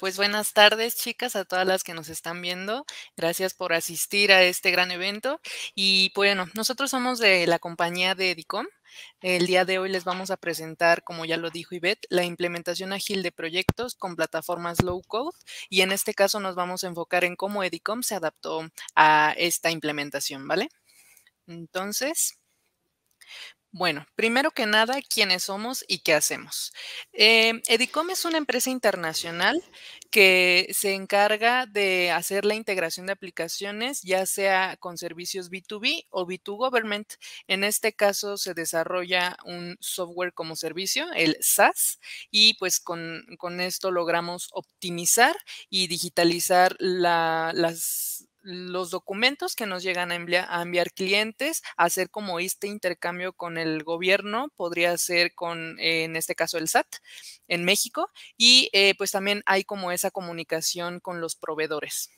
pues buenas tardes chicas a todas las que nos están viendo. Gracias por asistir a este gran evento. Y bueno, nosotros somos de la compañía de Edicom. El día de hoy les vamos a presentar, como ya lo dijo Ivette, la implementación ágil de proyectos con plataformas low code y en este caso nos vamos a enfocar en cómo Edicom se adaptó a esta implementación, ¿vale? Entonces, bueno, primero que nada, ¿quiénes somos y qué hacemos? Eh, Edicom es una empresa internacional que se encarga de hacer la integración de aplicaciones, ya sea con servicios B2B o B2Government. En este caso se desarrolla un software como servicio, el SaaS, y pues con, esto logramos optimizar y digitalizar las los documentos que nos llegan a enviar, clientes, hacer como este intercambio con el gobierno, podría ser con, eh, en este caso, el SAT en México, y eh, pues también hay como esa comunicación con los proveedores.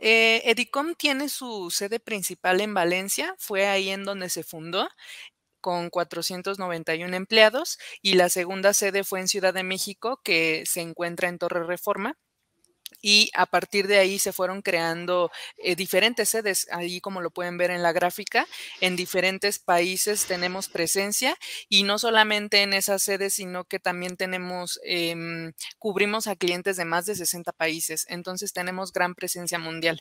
Eh, Edicom tiene su sede principal en Valencia, fue ahí en donde se fundó con 491 empleados y la segunda sede fue en Ciudad de México que se encuentra en Torre Reforma y a partir de ahí se fueron creando eh, diferentes sedes, ahí como lo pueden ver en la gráfica, en diferentes países tenemos presencia y no solamente en esas sedes, sino que también tenemos, em, cubrimos a clientes de más de 60 países, entonces tenemos gran presencia mundial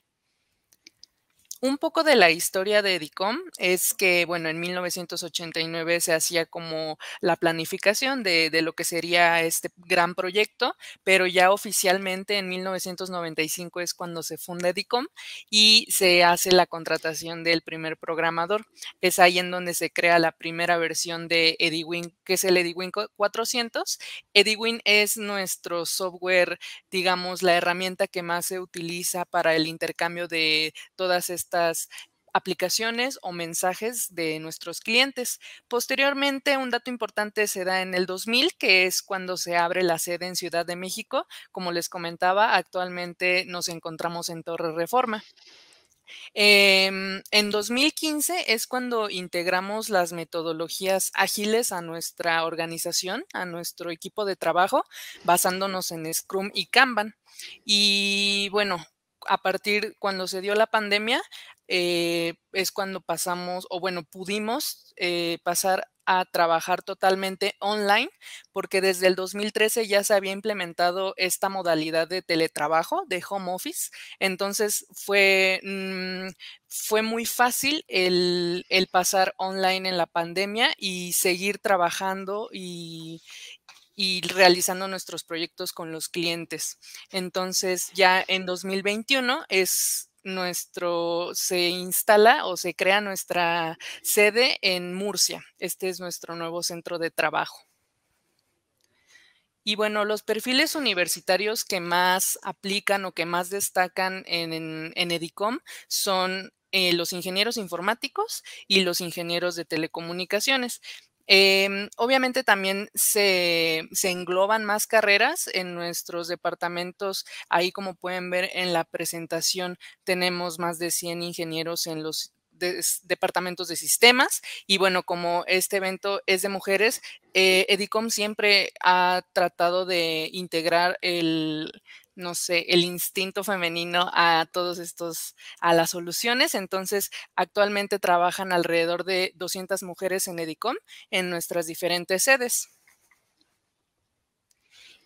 un poco de la historia de Edicom es que, bueno, en 1989 se hacía como la planificación de, lo que sería este gran proyecto, pero ya oficialmente en 1995 es cuando se funda Edicom y se hace la contratación del primer programador. Es ahí en donde se crea la primera versión de Ediwin, que es el Ediwin 400. Ediwin es nuestro software, digamos, la herramienta que más se utiliza para el intercambio de todas estas estas aplicaciones o mensajes de nuestros clientes. Posteriormente, un dato importante se da en el 2000, que es cuando se abre la sede en Ciudad de México. Como les comentaba, actualmente nos encontramos en Torre Reforma. Em, en 2015 es cuando integramos las metodologías ágiles a nuestra organización, a nuestro equipo de trabajo, basándonos en Scrum y Kanban. Y bueno, a partir cuando se dio la pandemia, eh, es cuando pasamos, o bueno, pudimos eh, pasar a trabajar totalmente online, porque desde el 2013 ya se había implementado esta modalidad de teletrabajo, de home office. Entonces fue, mm, fue muy fácil el, el pasar online en la pandemia y seguir trabajando y y realizando nuestros proyectos con los clientes. Entonces, ya en 2021 es nuestro, se instala o se crea nuestra sede en Murcia. Este es nuestro nuevo centro de trabajo. Y bueno, los perfiles universitarios que más aplican o que más destacan en, Edicom son eh, los ingenieros informáticos y los ingenieros de telecomunicaciones. Em, obviamente también se, engloban más carreras en nuestros departamentos. Ahí como pueden ver en la presentación tenemos más de 100 ingenieros en los departamentos de sistemas y bueno, como este evento es de mujeres, eh, Edicom siempre ha tratado de integrar el, no sé, el instinto femenino a todos estos, a las soluciones. Entonces, actualmente trabajan alrededor de 200 mujeres en EDICOM en nuestras diferentes sedes.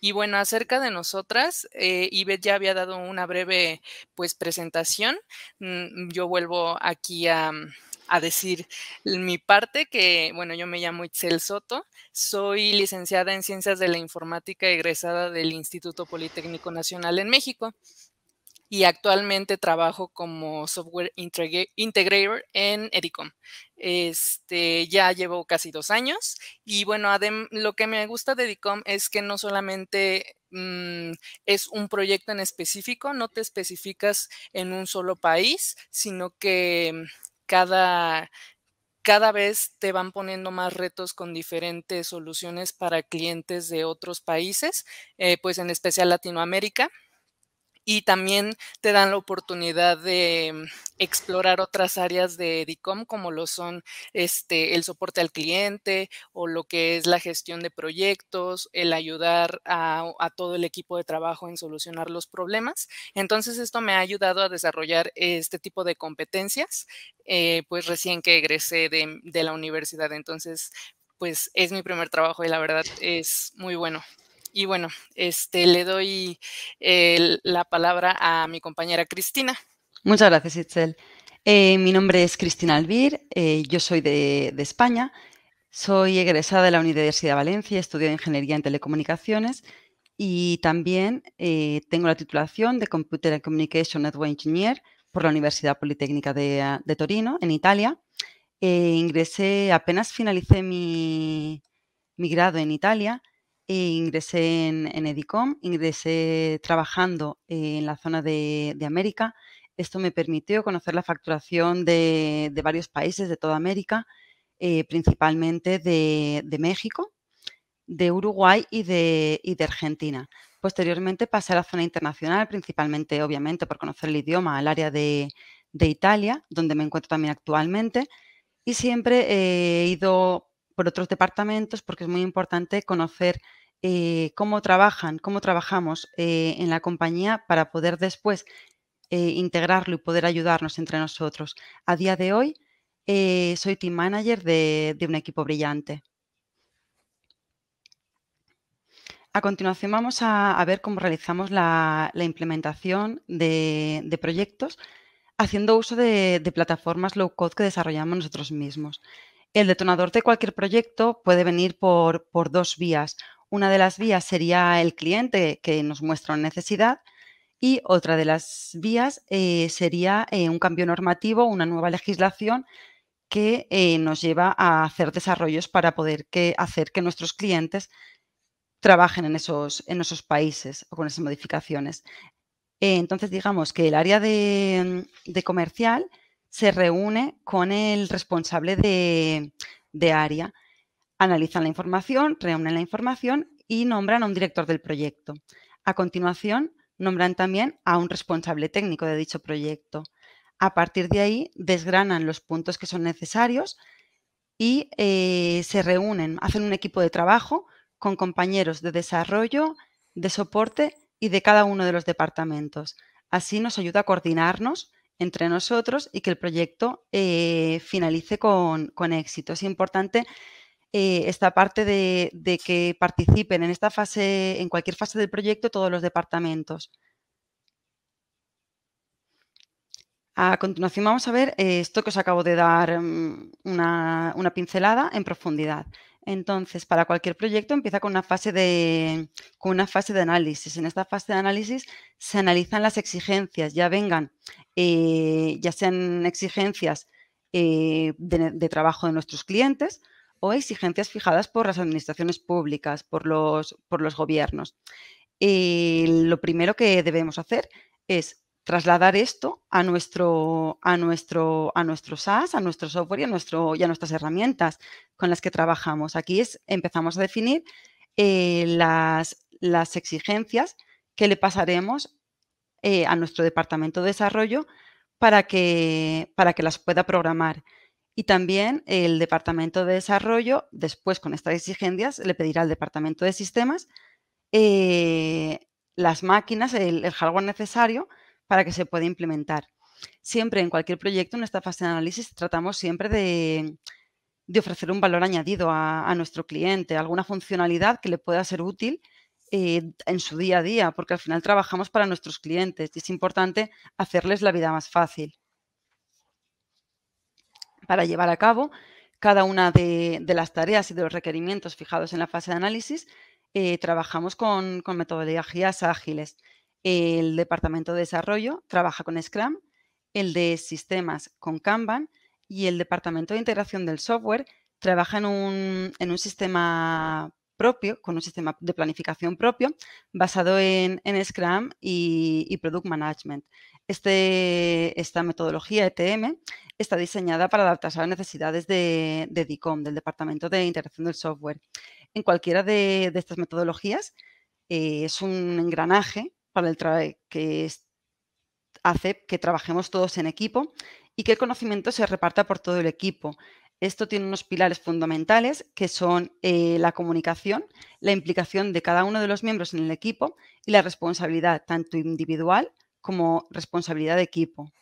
Y bueno, acerca de nosotras, eh, ya había dado una breve pues presentación. Mm, yo vuelvo aquí a, a decir mi parte, que bueno, yo me llamo Itzel Soto, soy licenciada en Ciencias de la Informática egresada del Instituto Politécnico Nacional en México y actualmente trabajo como software integrator en Edicom. Este, ya llevo casi dos años y bueno, lo que me gusta de Edicom es que no solamente mm, es un proyecto en específico, no te especificas en un solo país, sino que cada, cada vez te van poniendo más retos con diferentes soluciones para clientes de otros países, eh, pues en especial Latinoamérica y también te dan la oportunidad de mm, explorar otras áreas de DICOM como lo son este, el soporte al cliente o lo que es la gestión de proyectos, el ayudar a, todo el equipo de trabajo en solucionar los problemas. Entonces esto me ha ayudado a desarrollar este tipo de competencias eh, pues recién que egresé de, de la universidad. Entonces pues es mi primer trabajo y la verdad es muy bueno. Y bueno, este, le doy eh, la palabra a mi compañera Cristina. Muchas gracias, Itzel. Eh, mi nombre es Cristina Alvir, eh, yo soy de, España, soy egresada de la Universidad de Valencia, estudio Ingeniería en Telecomunicaciones y también tengo la titulación de Computer and Communication Network Engineer por la Universidad Politécnica de, Torino, en Italia. ingresé, apenas finalicé mi, mi grado en Italia, ingresé en, Edicom, ingresé trabajando en la zona de, América. Esto me permitió conocer la facturación de, varios países de toda América, eh, principalmente de, México, de Uruguay y de, Argentina. Posteriormente pasé a la zona internacional, principalmente, obviamente, por conocer el idioma, al área de, Italia, donde me encuentro también actualmente. Y siempre he ido por otros departamentos porque es muy importante conocer eh, cómo trabajan, cómo trabajamos eh, en la compañía para poder después eh, integrarlo y poder ayudarnos entre nosotros. A día de hoy soy team manager de, un equipo brillante. A continuación vamos a, ver cómo realizamos la, implementación de, proyectos haciendo uso de, plataformas low code que desarrollamos nosotros mismos. El detonador de cualquier proyecto puede venir por dos vías. Una de las vías sería el cliente que nos muestra una necesidad y otra de las vías eh, sería eh, un cambio normativo, una nueva legislación que eh, nos lleva a hacer desarrollos para poder hacer que nuestros clientes trabajen en esos, en esos países o con esas modificaciones. entonces, digamos que el área de, comercial se reúne con el responsable de área Analizan la información, reúnen la información y nombran a un director del proyecto. A continuación, nombran también a un responsable técnico de dicho proyecto. A partir de ahí, desgranan los puntos que son necesarios y eh, se reúnen, hacen un equipo de trabajo con compañeros de desarrollo, de soporte y de cada uno de los departamentos. Así nos ayuda a coordinarnos entre nosotros y que el proyecto eh, finalice con, con éxito. Es importante eh, esta parte de, que participen en esta fase, en cualquier fase del proyecto, todos los departamentos. A continuación vamos a ver eh, esto que os acabo de dar mm, una, pincelada en profundidad. Entonces, para cualquier proyecto empieza con una, fase de, con una fase de análisis. En esta fase de análisis se analizan las exigencias, ya vengan, eh, ya sean exigencias de, trabajo de nuestros clientes o exigencias fijadas por las administraciones públicas, por los, gobiernos. Y eh, lo primero que debemos hacer es trasladar esto a nuestro, a nuestro, a nuestro SaaS, a nuestro software y a, nuestro, nuestras herramientas con las que trabajamos. Aquí empezamos a definir eh, las, exigencias que le pasaremos eh, a nuestro departamento de desarrollo para que, para que las pueda programar. Y también el Departamento de Desarrollo, después con estas exigencias, le pedirá al Departamento de Sistemas eh, las máquinas, el, hardware necesario para que se pueda implementar. Siempre en cualquier proyecto, en esta fase de análisis, tratamos siempre de, ofrecer un valor añadido a, nuestro cliente, alguna funcionalidad que le pueda ser útil eh, en su día a día, porque al final trabajamos para nuestros clientes y es importante hacerles la vida más fácil para llevar a cabo cada una de, las tareas y de los requerimientos fijados en la fase de análisis, eh, trabajamos con, metodologías ágiles. El departamento de desarrollo trabaja con Scrum, el de sistemas con Kanban y el departamento de integración del software trabaja en un, en un sistema con un sistema de planificación propio basado en, Scrum y, Product Management. Este, esta metodología ETM está diseñada para adaptarse a las necesidades de, de DICOM, del Departamento de Interacción del Software. En cualquiera de, estas metodologías eh, es un engranaje para el que hace que trabajemos todos en equipo y que el conocimiento se reparta por todo el equipo esto tiene unos pilares fundamentales que son eh, la comunicación, la implicación de cada uno de los miembros en el equipo y la responsabilidad tanto individual como responsabilidad de equipo.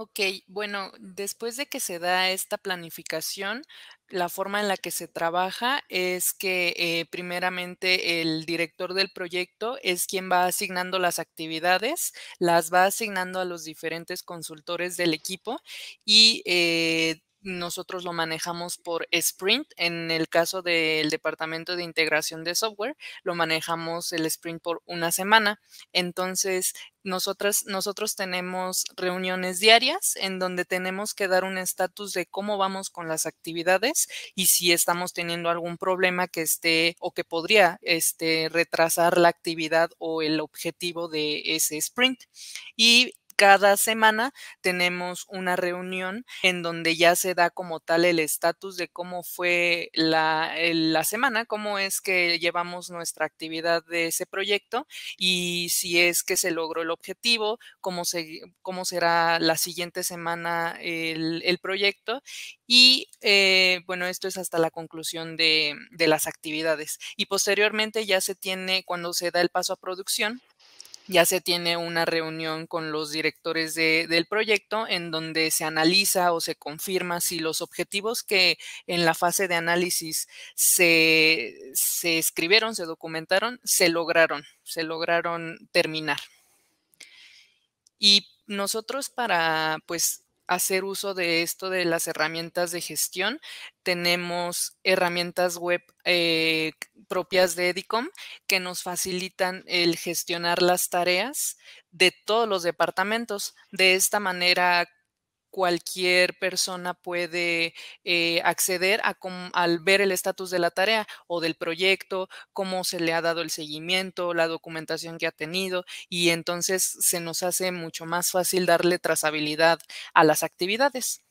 Ok, bueno, después de que se da esta planificación, la forma en la que se trabaja es que eh, primeramente el director del proyecto es quien va asignando las actividades, las va asignando a los diferentes consultores del equipo y eh, nosotros lo manejamos por sprint. En el caso del departamento de integración de software, lo manejamos el sprint por una semana. Entonces, nosotras, nosotros tenemos reuniones diarias en donde tenemos que dar un estatus de cómo vamos con las actividades y si estamos teniendo algún problema que esté o que podría este, retrasar la actividad o el objetivo de ese sprint. Y cada semana tenemos una reunión en donde ya se da como tal el estatus de cómo fue la, semana, cómo es que llevamos nuestra actividad de ese proyecto y si es que se logró el objetivo, cómo, será la siguiente semana el, proyecto. Y eh, bueno, esto es hasta la conclusión de, de las actividades. Y posteriormente ya se tiene, cuando se da el paso a producción, ya se tiene una reunión con los directores del proyecto en donde se analiza o se confirma si los objetivos que en la fase de análisis se, se escribieron, se documentaron, se lograron, se lograron terminar. Y nosotros para pues hacer uso de esto de las herramientas de gestión. Tenemos herramientas web eh, propias de Edicom que nos facilitan el gestionar las tareas de todos los departamentos. De esta manera cualquier persona puede eh, acceder a al ver el estatus de la tarea o del proyecto, cómo se le ha dado el seguimiento, la documentación que ha tenido y entonces se nos hace mucho más fácil darle trazabilidad a las actividades.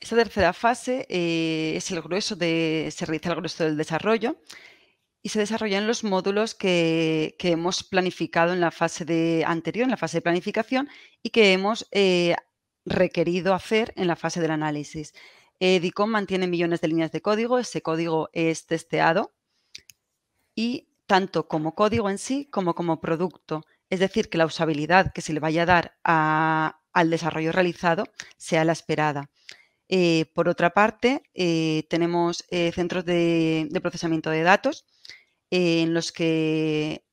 Esta tercera fase eh, es el grueso de, se realiza el grueso del desarrollo y se desarrollan los módulos que, hemos planificado en la fase anterior, en la fase de planificación, y que hemos eh, requerido hacer en la fase del análisis. EDICOM eh, mantiene millones de líneas de código, ese código es testeado y tanto como código en sí como como producto. Es decir, que la usabilidad que se le vaya a dar al desarrollo realizado sea la esperada. Eh, por otra parte, eh, tenemos eh, centros de, procesamiento de datos en los que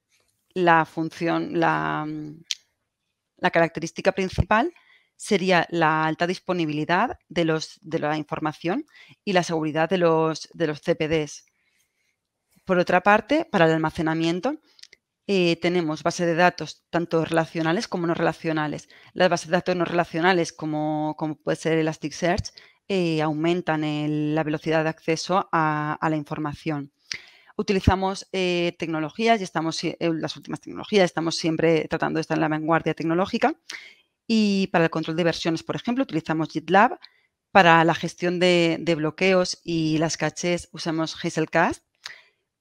la función, mm, la, característica principal sería la alta disponibilidad de, la información y la seguridad de los CPDs. Por otra parte, para el almacenamiento eh, tenemos bases de datos tanto relacionales como no relacionales. Las bases de datos no relacionales, como, puede ser Elasticsearch, eh, aumentan la velocidad de acceso a, la información. Utilizamos eh, tecnologías y estamos, las últimas tecnologías, estamos siempre tratando de estar en la vanguardia tecnológica. Y para el control de versiones, por ejemplo, utilizamos GitLab. Para la gestión de, de bloqueos y las cachés usamos Hazelcast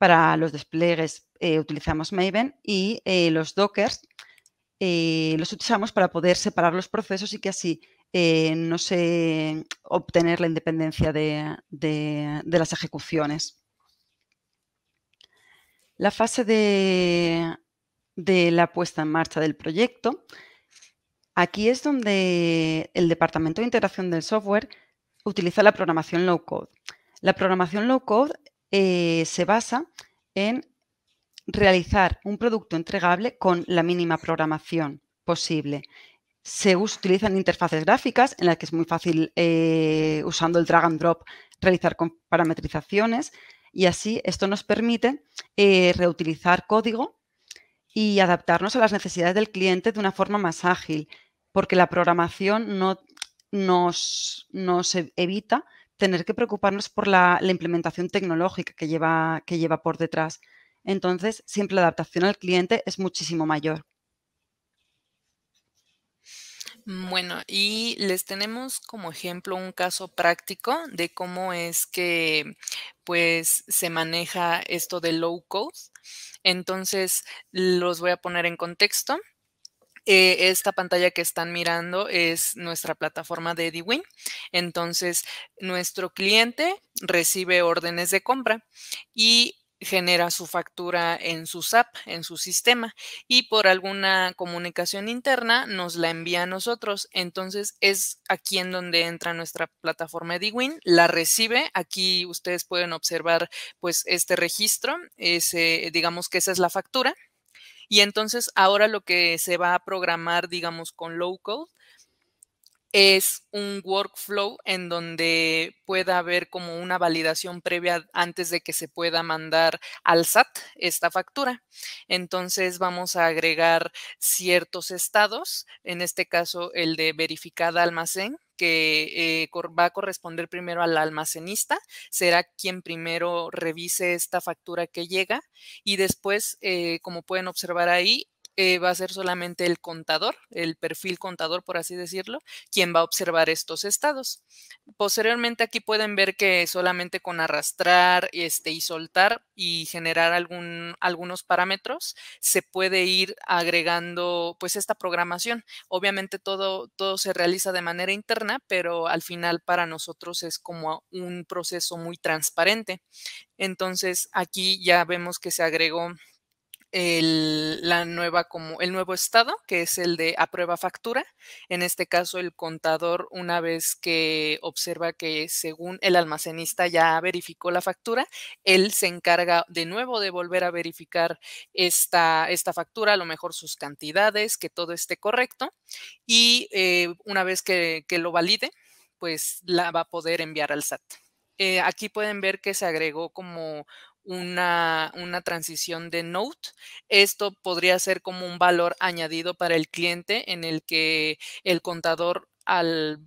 para los despliegues eh, utilizamos Maven y eh, los dockers eh, los utilizamos para poder separar los procesos y que así no se obtener la independencia de, las ejecuciones. La fase de, de la puesta en marcha del proyecto. Aquí es donde el Departamento de Integración del Software utiliza la programación low code. La programación low code eh, se basa en realizar un producto entregable con la mínima programación posible. Se utilizan interfaces gráficas en las que es muy fácil, eh, usando el drag and drop, realizar parametrizaciones y así esto nos permite eh, reutilizar código y adaptarnos a las necesidades del cliente de una forma más ágil, porque la programación no nos, nos evita tener que preocuparnos por la, implementación tecnológica que lleva, que lleva por detrás. Entonces, siempre la adaptación al cliente es muchísimo mayor. Mm, bueno, y les tenemos como ejemplo un caso práctico de cómo es que pues se maneja esto de low code. Entonces, los voy a poner en contexto. Eh, esta pantalla que están mirando es nuestra plataforma de Ediwin. Entonces, nuestro cliente recibe órdenes de compra y genera su factura en su SAP, en su sistema, y por alguna comunicación interna nos la envía a nosotros. Entonces es aquí en donde entra nuestra plataforma Ediwin, la recibe, aquí ustedes pueden observar pues este registro, digamos que esa es la factura, y entonces ahora lo que se va a programar, digamos, con low code es un workflow en donde pueda haber como una validación previa antes de que se pueda mandar al SAT esta factura. Entonces vamos a agregar ciertos estados, en este caso el de verificada almacén, que eh, va a corresponder primero al almacenista, será quien primero revise esta factura que llega y después, eh, como pueden observar ahí, eh, va a ser solamente el contador, el perfil contador, por así decirlo, quien va a observar estos estados. Posteriormente aquí pueden ver que solamente con arrastrar este, y soltar y generar algún, algunos parámetros se puede ir agregando pues esta programación. Obviamente todo, todo se realiza de manera interna, pero al final para nosotros es como un proceso muy transparente. Entonces aquí ya vemos que se agregó el, la nueva, como el nuevo estado, que es el de aprueba factura. En este caso, el contador, una vez que observa que según el almacenista ya verificó la factura, él se encarga de nuevo de volver a verificar esta, esta factura, a lo mejor sus cantidades, que todo esté correcto. Y eh, una vez que, que lo valide, pues la va a poder enviar al SAT. Eh, aquí pueden ver que se agregó como una, transición de note. Esto podría ser como un valor añadido para el cliente en el que el contador al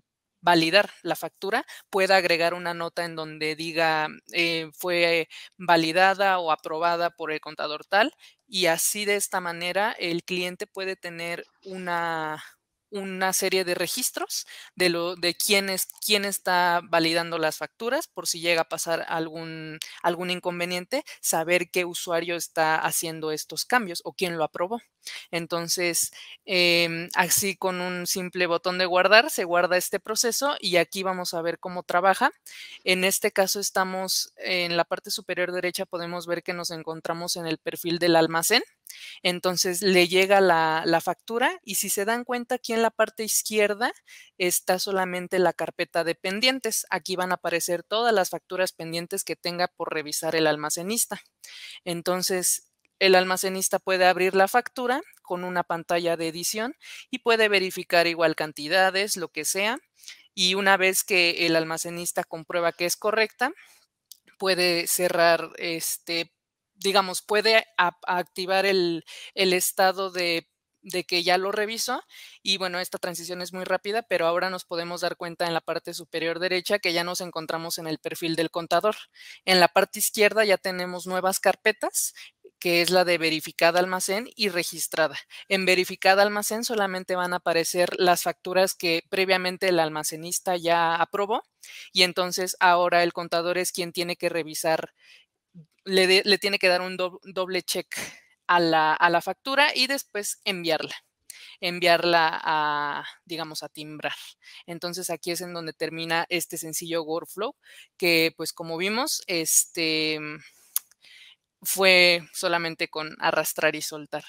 validar la factura pueda agregar una nota en donde diga eh, fue validada o aprobada por el contador tal y así de esta manera el cliente puede tener una, una serie de registros de, lo, de quién, es, quién está validando las facturas, por si llega a pasar algún, algún inconveniente, saber qué usuario está haciendo estos cambios o quién lo aprobó. Entonces, em, así con un simple botón de guardar, se guarda este proceso y aquí vamos a ver cómo trabaja. En este caso estamos en la parte superior derecha, podemos ver que nos encontramos en el perfil del almacén. Entonces le llega la, factura y si se dan cuenta aquí en la parte izquierda está solamente la carpeta de pendientes. Aquí van a aparecer todas las facturas pendientes que tenga por revisar el almacenista. Entonces el almacenista puede abrir la factura con una pantalla de edición y puede verificar igual cantidades, lo que sea. Y una vez que el almacenista comprueba que es correcta, puede cerrar este digamos, puede activar el, estado de, de, que ya lo revisó. Y bueno, esta transición es muy rápida, pero ahora nos podemos dar cuenta en la parte superior derecha que ya nos encontramos en el perfil del contador. En la parte izquierda ya tenemos nuevas carpetas que es la de verificada almacén y registrada. En verificada almacén solamente van a aparecer las facturas que previamente el almacenista ya aprobó y entonces ahora el contador es quien tiene que revisar le, tiene que dar un doble check a la, factura y después enviarla, enviarla a, digamos, a timbrar. Entonces aquí es en donde termina este sencillo workflow que, pues como vimos, este fue solamente con arrastrar y soltar.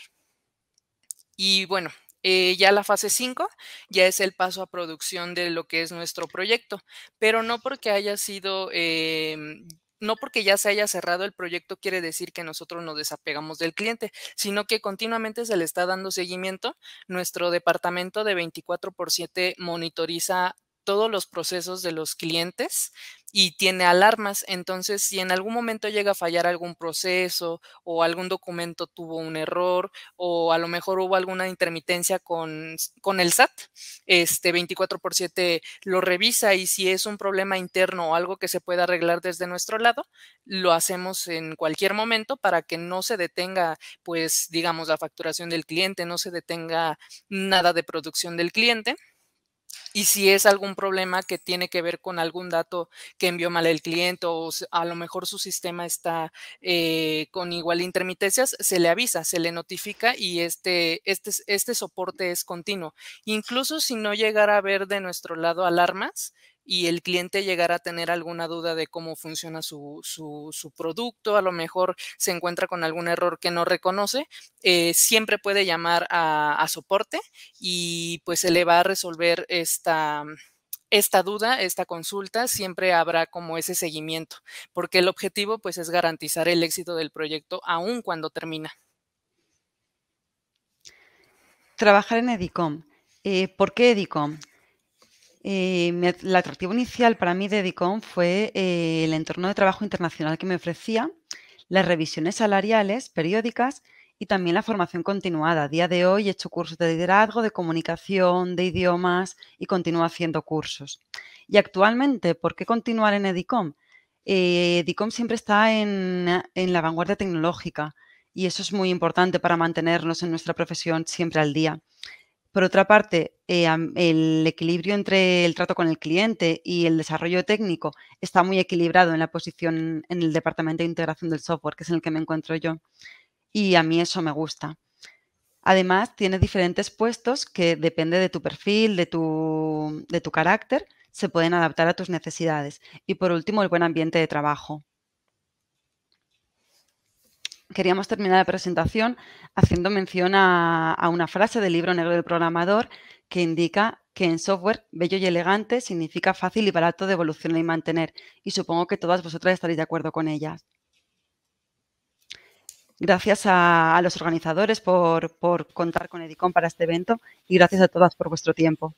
Y bueno, eh, ya la fase 5 ya es el paso a producción de lo que es nuestro proyecto, pero no porque haya sido em, no porque ya se haya cerrado el proyecto quiere decir que nosotros nos desapegamos del cliente, sino que continuamente se le está dando seguimiento. Nuestro departamento de 24 por 7 monitoriza todos los procesos de los clientes y tiene alarmas. Entonces, si en algún momento llega a fallar algún proceso o algún documento tuvo un error o a lo mejor hubo alguna intermitencia con, el SAT, este 24 por 7 lo revisa y si es un problema interno o algo que se pueda arreglar desde nuestro lado, lo hacemos en cualquier momento para que no se detenga, pues, digamos, la facturación del cliente, no se detenga nada de producción del cliente y si es algún problema que tiene que ver con algún dato que envió mal el cliente o a lo mejor su sistema está eh, con igual intermitencias, se le avisa, se le notifica y este, este, este soporte es continuo. Incluso si no llegara a ver de nuestro lado alarmas, y el cliente llegará a tener alguna duda de cómo funciona su, producto, a lo mejor se encuentra con algún error que no reconoce, eh, siempre puede llamar a, soporte y pues se le va a resolver esta, esta duda, esta consulta, siempre habrá como ese seguimiento, porque el objetivo pues es garantizar el éxito del proyecto aun cuando termina. Trabajar en Edicom. Eh, ¿Por qué Edicom? Eh, el atractivo inicial para mí de Edicom fue eh, el entorno de trabajo internacional que me ofrecía, las revisiones salariales periódicas y también la formación continuada. A día de hoy he hecho cursos de liderazgo, de comunicación, de idiomas y continúo haciendo cursos. Y actualmente, ¿por qué continuar en Edicom? Eh, Edicom siempre está en la vanguardia tecnológica y eso es muy importante para mantenernos en nuestra profesión siempre al día. Por otra parte, eh, el equilibrio entre el trato con el cliente y el desarrollo técnico está muy equilibrado en la posición en el departamento de integración del software, que es en el que me encuentro yo. Y a mí eso me gusta. Además, tiene diferentes puestos que depende de tu perfil, de tu, de tu carácter, se pueden adaptar a tus necesidades. Y por último, el buen ambiente de trabajo queríamos terminar la presentación haciendo mención a, una frase del libro negro del programador que indica que en software bello y elegante significa fácil y barato de evolucionar y mantener. Y supongo que todas vosotras estaréis de acuerdo con ellas. Gracias a, los organizadores por contar con Edicom para este evento y gracias a todas por vuestro tiempo.